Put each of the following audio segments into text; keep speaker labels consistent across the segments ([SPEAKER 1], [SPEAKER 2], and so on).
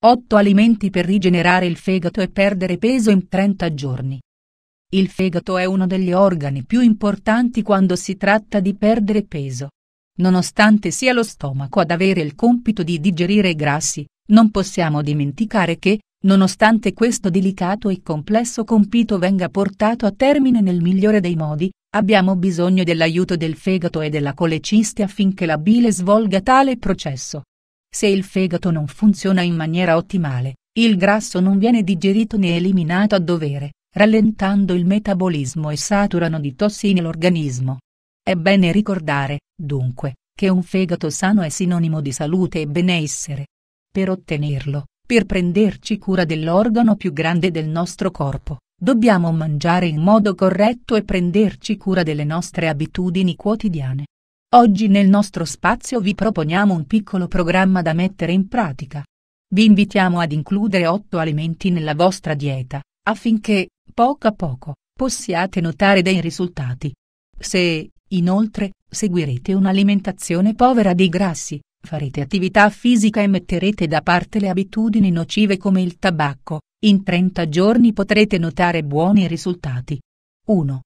[SPEAKER 1] 8 alimenti per rigenerare il fegato e perdere peso in 30 giorni. Il fegato è uno degli organi più importanti quando si tratta di perdere peso. Nonostante sia lo stomaco ad avere il compito di digerire i grassi, non possiamo dimenticare che, nonostante questo delicato e complesso compito venga portato a termine nel migliore dei modi, abbiamo bisogno dell'aiuto del fegato e della colecisti affinché la bile svolga tale processo. Se il fegato non funziona in maniera ottimale, il grasso non viene digerito né eliminato a dovere, rallentando il metabolismo e saturano di tossine l'organismo. È bene ricordare, dunque, che un fegato sano è sinonimo di salute e benessere. Per ottenerlo, per prenderci cura dell'organo più grande del nostro corpo, dobbiamo mangiare in modo corretto e prenderci cura delle nostre abitudini quotidiane. Oggi nel nostro spazio vi proponiamo un piccolo programma da mettere in pratica. Vi invitiamo ad includere 8 alimenti nella vostra dieta, affinché, poco a poco, possiate notare dei risultati. Se, inoltre, seguirete un'alimentazione povera di grassi, farete attività fisica e metterete da parte le abitudini nocive come il tabacco, in 30 giorni potrete notare buoni risultati. 1.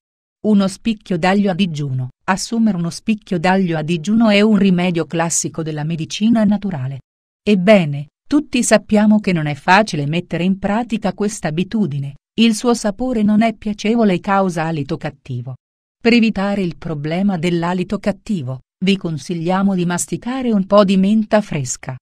[SPEAKER 1] Uno spicchio d'aglio a digiuno, assumere uno spicchio d'aglio a digiuno è un rimedio classico della medicina naturale. Ebbene, tutti sappiamo che non è facile mettere in pratica questa abitudine, il suo sapore non è piacevole e causa alito cattivo. Per evitare il problema dell'alito cattivo, vi consigliamo di masticare un po' di menta fresca.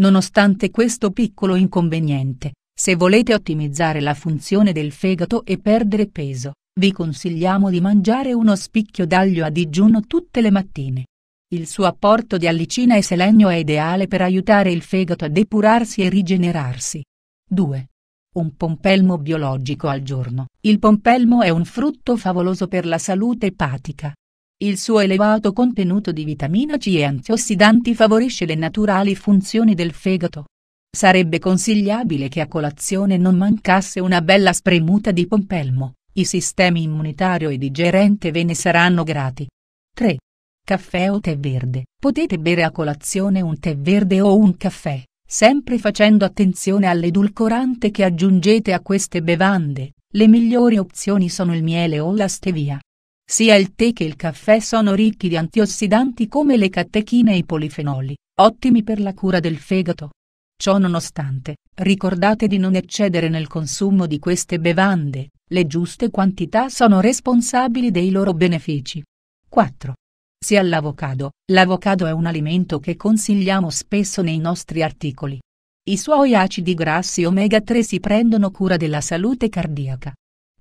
[SPEAKER 1] Nonostante questo piccolo inconveniente, se volete ottimizzare la funzione del fegato e perdere peso, vi consigliamo di mangiare uno spicchio d'aglio a digiuno tutte le mattine. Il suo apporto di allicina e selenio è ideale per aiutare il fegato a depurarsi e rigenerarsi. 2. Un pompelmo biologico al giorno. Il pompelmo è un frutto favoloso per la salute epatica. Il suo elevato contenuto di vitamina C e antiossidanti favorisce le naturali funzioni del fegato. Sarebbe consigliabile che a colazione non mancasse una bella spremuta di pompelmo. I sistemi immunitario e digerente ve ne saranno grati. 3. Caffè o tè verde. Potete bere a colazione un tè verde o un caffè, sempre facendo attenzione all'edulcorante che aggiungete a queste bevande. Le migliori opzioni sono il miele o la stevia. Sia il tè che il caffè sono ricchi di antiossidanti come le catechine e i polifenoli, ottimi per la cura del fegato. Ciò nonostante, ricordate di non eccedere nel consumo di queste bevande, le giuste quantità sono responsabili dei loro benefici. 4. Sia all'avocado, L'avocado è un alimento che consigliamo spesso nei nostri articoli. I suoi acidi grassi omega 3 si prendono cura della salute cardiaca.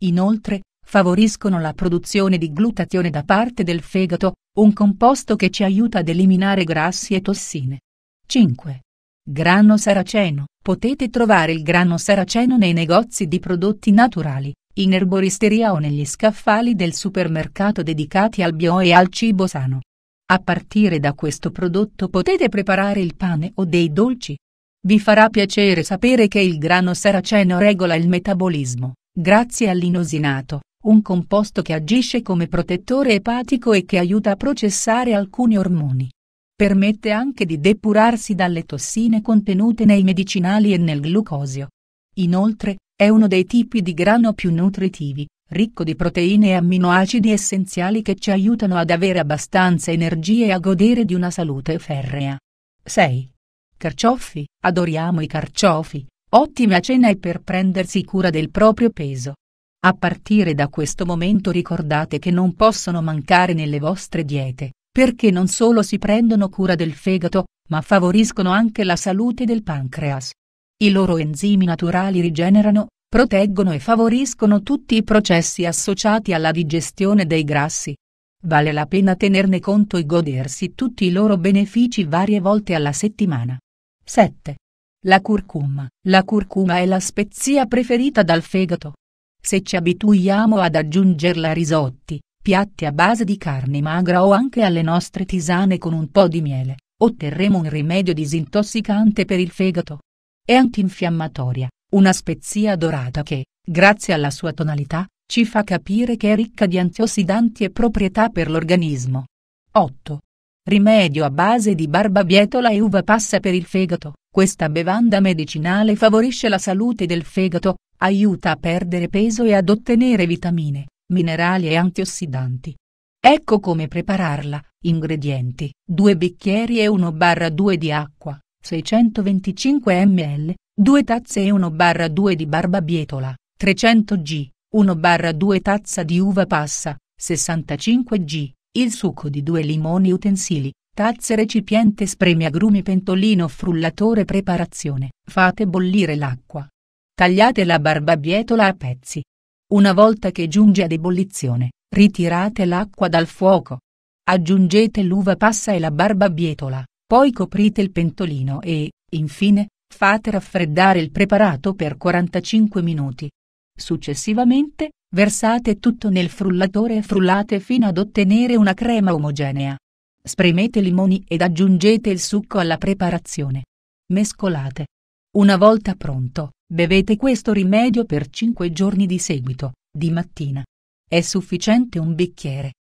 [SPEAKER 1] Inoltre, favoriscono la produzione di glutatione da parte del fegato, un composto che ci aiuta ad eliminare grassi e tossine. 5. Grano saraceno. Potete trovare il grano saraceno nei negozi di prodotti naturali in erboristeria o negli scaffali del supermercato dedicati al bio e al cibo sano. A partire da questo prodotto potete preparare il pane o dei dolci. Vi farà piacere sapere che il grano saraceno regola il metabolismo, grazie all'inosinato, un composto che agisce come protettore epatico e che aiuta a processare alcuni ormoni. Permette anche di depurarsi dalle tossine contenute nei medicinali e nel glucosio. Inoltre, è uno dei tipi di grano più nutritivi, ricco di proteine e amminoacidi essenziali che ci aiutano ad avere abbastanza energie e a godere di una salute ferrea. 6. Carciofi, adoriamo i carciofi, ottimi a cena e per prendersi cura del proprio peso. A partire da questo momento ricordate che non possono mancare nelle vostre diete, perché non solo si prendono cura del fegato, ma favoriscono anche la salute del pancreas. I loro enzimi naturali rigenerano, proteggono e favoriscono tutti i processi associati alla digestione dei grassi. Vale la pena tenerne conto e godersi tutti i loro benefici varie volte alla settimana. 7. La curcuma. La curcuma è la spezia preferita dal fegato. Se ci abituiamo ad aggiungerla a risotti, piatti a base di carne magra o anche alle nostre tisane con un po' di miele, otterremo un rimedio disintossicante per il fegato. È antinfiammatoria, una spezia dorata che, grazie alla sua tonalità, ci fa capire che è ricca di antiossidanti e proprietà per l'organismo. 8. Rimedio a base di barbabietola e uva passa per il fegato. Questa bevanda medicinale favorisce la salute del fegato, aiuta a perdere peso e ad ottenere vitamine, minerali e antiossidanti. Ecco come prepararla. Ingredienti: 2 bicchieri e 1-2 di acqua. 625 ml, 2 tazze e 1 barra 2 di barbabietola, 300 g, 1 barra 2 tazza di uva passa, 65 g, il succo di 2 limoni utensili, tazze recipiente spremi agrumi pentolino frullatore preparazione, fate bollire l'acqua. Tagliate la barbabietola a pezzi. Una volta che giunge ad ebollizione, ritirate l'acqua dal fuoco. Aggiungete l'uva passa e la barbabietola. Poi coprite il pentolino e, infine, fate raffreddare il preparato per 45 minuti. Successivamente, versate tutto nel frullatore e frullate fino ad ottenere una crema omogenea. Spremete limoni ed aggiungete il succo alla preparazione. Mescolate. Una volta pronto, bevete questo rimedio per 5 giorni di seguito, di mattina. È sufficiente un bicchiere,